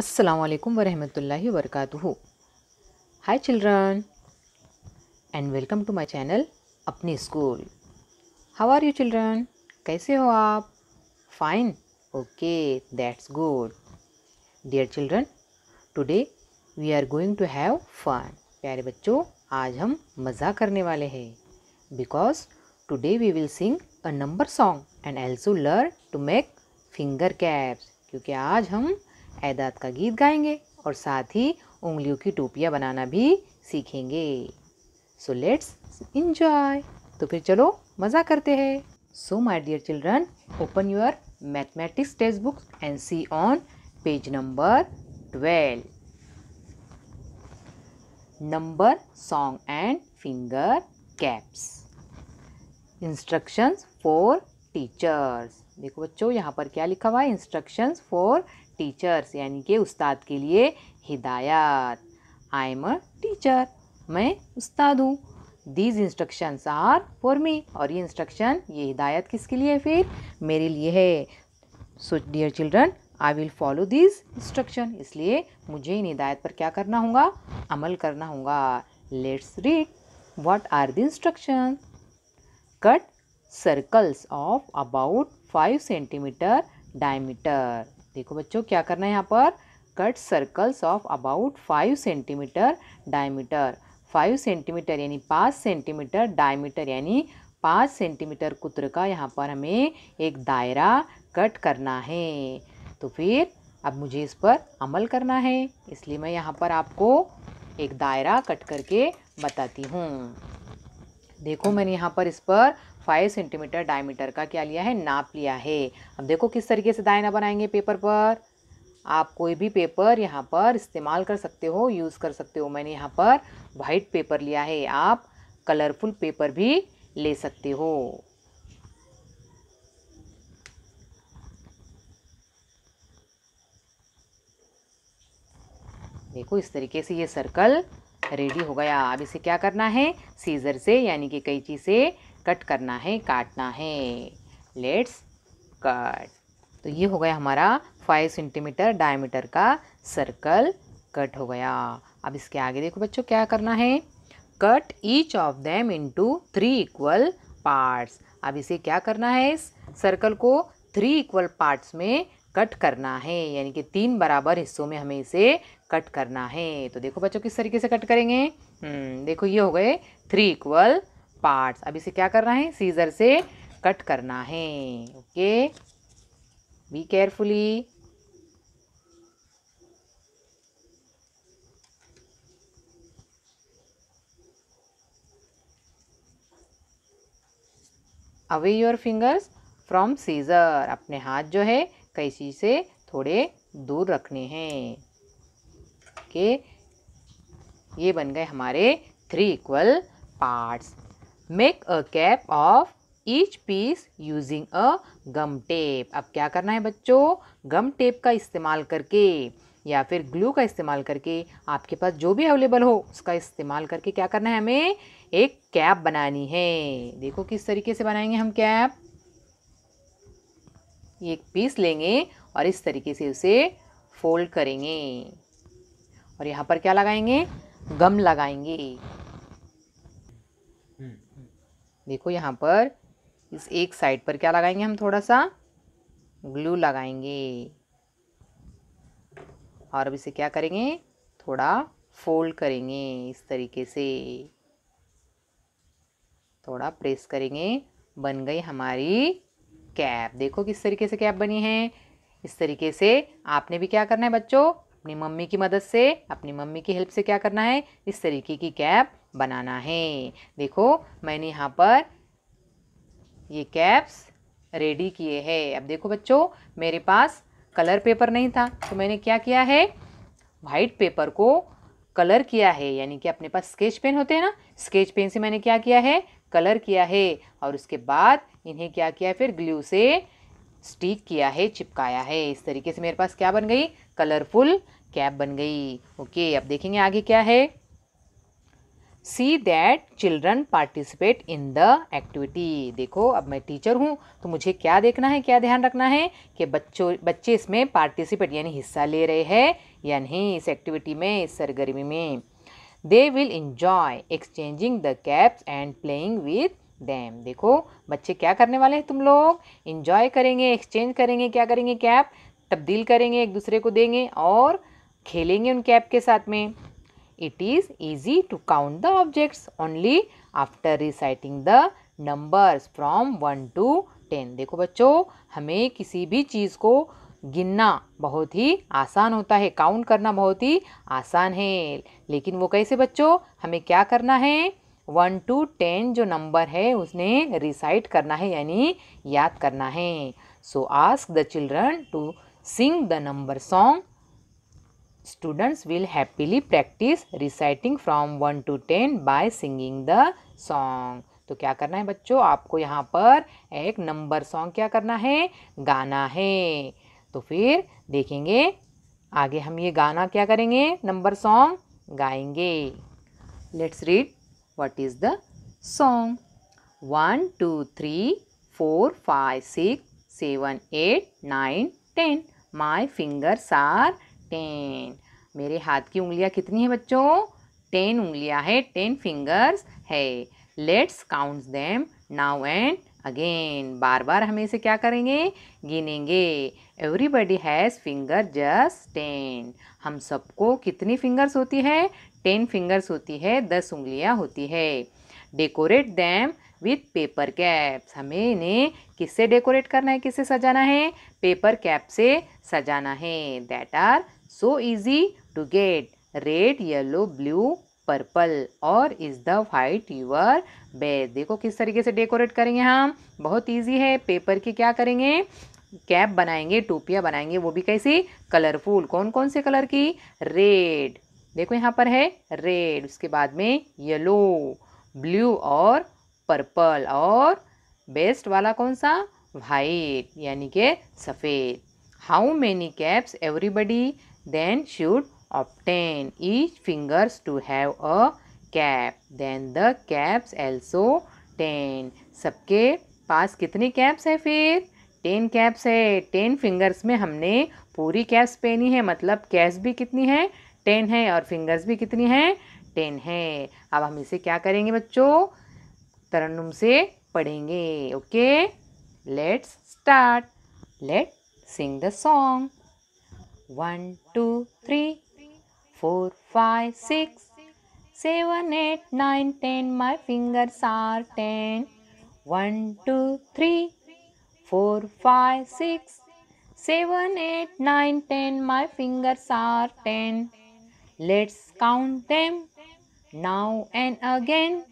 Assalamu alaikum वरक rahmatullahi children and welcome to and channel to अपनी school how are you children कैसे हो आप fine okay that's good dear children today we are going to have fun प्यारे बच्चों आज हम मज़ा करने वाले हैं because today we will sing a number song and also learn to make finger caps क्योंकि आज हम ऐदात का गीत गाएंगे और साथ ही उंगलियों की टोपियाँ बनाना भी सीखेंगे सो लेट्स इन्जॉय तो फिर चलो मज़ा करते हैं so my dear children open your mathematics text book and see on page number twelve number song and finger caps instructions for teachers देखो बच्चों यहाँ पर क्या लिखा हुआ है इंस्ट्रक्शंस फॉर टीचर्स यानी कि उस्ताद के लिए हिदायत आई एम अ टीचर मैं उस्ताद हूँ these instructions are for me और ये इंस्ट्रक्शन ये हिदायत किसके लिए है फिर मेरे लिए है so dear children I will follow this instruction इसलिए मुझे इन हिदायत पर क्या करना होगा अमल करना होगा let's read what are the instruction cut circles of about five centimetre diameter देखो बच्चों क्या करना है यहाँ पर cut circles of about five centimetre diameter five centimetre यानी पाँच सेंटीमीटर डायमीटर यानी पाँच सेंटीमीटर कुत्र का यहाँ पर हमें एक दायरा कट करना है तो फिर अब मुझे इस पर अमल करना है इसलिए मैं यहाँ पर आपको एक दायरा कट करके बताती हूँ देखो मैंने यहाँ पर इस पर फाइव सेंटीमीटर डायमीटर का क्या लिया है नाप लिया है अब देखो किस तरीके से दायना बनाएंगे पेपर पर आप कोई भी पेपर यहाँ पर इस्तेमाल कर सकते हो यूज़ कर सकते हो मैंने यहाँ पर वाइट पेपर लिया है आप कलरफुल पेपर भी ले सकते हो देखो इस तरीके से ये सर्कल रेडी हो गया अब इसे क्या करना है सीज़र से यानी कि कैंची से कट करना है काटना है लेट्स कट तो ये हो गया हमारा फाइव सेंटीमीटर डायमीटर का सर्कल कट हो गया अब इसके आगे देखो बच्चों क्या करना है cut each of them into three equal parts अब इसे क्या करना है इस सर्कल को थ्री इक्वल पार्ट्स में कट करना है यानी कि तीन बराबर हिस्सों में हमें इसे कट करना है तो देखो बच्चों किस तरीके से कट करेंगे हम्म, देखो ये हो गए थ्री इक्वल पार्ट्स अब इसे क्या करना है सीजर से कट करना है okay be carefully away your fingers from scissor अपने हाथ जो है कैसी से थोड़े दूर रखने हैं ओके ये बन गए हमारे three equal parts make a cap of each piece using a gum tape अब क्या करना है बच्चों गम टेप का इस्तेमाल करके या फिर ग्लू का इस्तेमाल करके आपके पास जो भी अवेलेबल हो उसका इस्तेमाल करके क्या करना है हमें एक कैप बनानी है देखो किस तरीके से बनाएंगे हम कैप एक पीस लेंगे और इस तरीके से उसे फोल्ड करेंगे और यहाँ पर क्या लगाएंगे गम लगाएंगे देखो यहाँ पर इस एक साइड पर क्या लगाएंगे हम थोड़ा सा ग्लू लगाएंगे और अब इसे क्या करेंगे थोड़ा फोल्ड करेंगे इस तरीके से थोड़ा प्रेस करेंगे बन गई हमारी कैप देखो किस तरीके से कैप बनी है इस तरीके से आपने भी क्या करना है बच्चों अपनी मम्मी की मदद से अपनी मम्मी की हेल्प से क्या करना है इस तरीके की कैप बनाना है देखो मैंने यहाँ पर ये कैप्स रेडी किए हैं अब देखो बच्चों मेरे पास कलर पेपर नहीं था तो मैंने क्या किया है वाइट पेपर को कलर किया है यानी कि अपने पास स्केच पेन होते हैं ना स्केच पेन से मैंने क्या किया है कलर किया है और उसके बाद इन्हें क्या किया है फिर ग्लू से स्टिक किया है चिपकाया है इस तरीके से मेरे पास क्या बन गई कलरफुल कैप बन गई ओके अब देखेंगे आगे क्या है see that children participate in the activity देखो अब मैं टीचर हूँ तो मुझे क्या देखना है क्या ध्यान रखना है कि बच्चों बच्चे इसमें पार्टिसिपेट यानी हिस्सा ले रहे हैं या नहीं इस एक्टिविटी में इस सरगर्मी में they will enjoy exchanging the caps and playing with them देखो बच्चे क्या करने वाले हैं तुम लोग इन्जॉय करेंगे एक्सचेंज करेंगे क्या करेंगे कैप तब्दील करेंगे एक दूसरे को देंगे और खेलेंगे उन कैप के साथ में it is easy to count the objects only after reciting the numbers from 1 to 10 देखो बच्चों हमें किसी भी चीज़ को गिनना बहुत ही आसान होता है काउंट करना बहुत ही आसान है लेकिन वो कैसे बच्चों हमें क्या करना है वन टू टेन जो नंबर है उसने रिसाइट करना है यानी याद करना है so ask the children to sing the number song students will happily practice reciting from 1 to 10 by singing the song. तो क्या करना है बच्चों आपको यहाँ पर एक नंबर सॉन्ग क्या करना है गाना है तो फिर देखेंगे आगे हम ये गाना क्या करेंगे नंबर सॉन्ग गाएंगे let's read what is the song one two three four five six seven eight nine ten my fingers are ten मेरे हाथ की उंगलियां कितनी है बच्चों टेन उंगलियां है टेन फिंगर्स है let's counts them now and again बार बार हमें इसे क्या करेंगे गिनेंगे everybody has finger just ten हम सबको कितनी फिंगर्स होती है टेन फिंगर्स होती है दस उंगलियां होती है decorate them with paper caps हमें इन्हें किससे डेकोरेट करना है किससे सजाना है पेपर कैप से सजाना है that are so easy to get red yellow blue purple और is the white your bed देखो किस तरीके से डेकोरेट करेंगे हम बहुत इजी है पेपर की क्या करेंगे कैप बनाएंगे टोपियाँ बनाएंगे वो भी कैसी कलरफुल कौन कौन से कलर की रेड देखो यहाँ पर है रेड उसके बाद में येलो ब्लू और पर्पल और बेस्ट वाला कौन सा वाइट यानी कि सफ़ेद how many caps everybody then should obtain each fingers to have a cap then the caps also ten सबके पास कितने कैप्स है फिर टेन कैप्स है टेन फिंगर्स में हमने पूरी कैप्स पहनी है मतलब कैप्स भी कितनी है टेन है और फिंगर्स भी कितनी है टेन है अब हम इसे क्या करेंगे बच्चों तरन्नुम से पढ़ेंगे okay let's start let sing the song 1, 2, 3, 4, 5, 6, 7, 8, 9, 10. My fingers are 10. 1, 2, 3, 4, 5, 6, 7, 8, 9, 10. My fingers are 10. Let's count them now and again.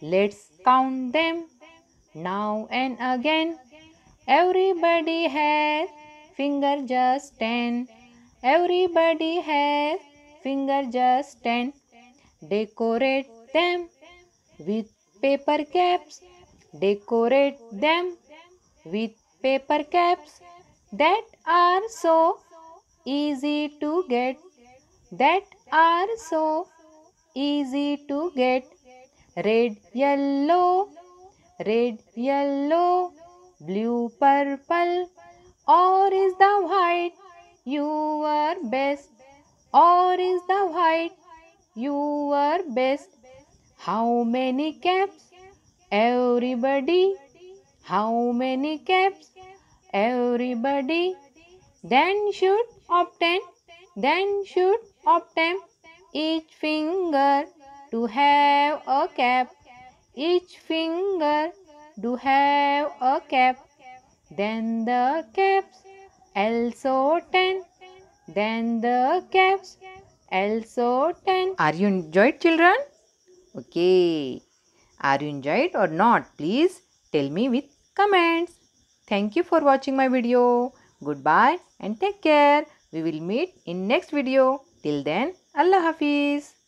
Let's count them now and again. Everybody has finger just 10. Everybody has finger just 10. Decorate them with paper caps. Decorate them with paper caps that are so easy to get. That are so easy to get. Red, yellow, red, yellow, blue, purple, or is the white you are best or is the white you are best how many caps everybody how many caps everybody then should obtain then should obtain each finger to have a cap each finger to have a cap then the caps also 10 then the caps also 10 are you enjoyed children okay are you enjoyed or not please tell me with comments thank you for watching my video goodbye and take care we will meet in next video till then allah hafiz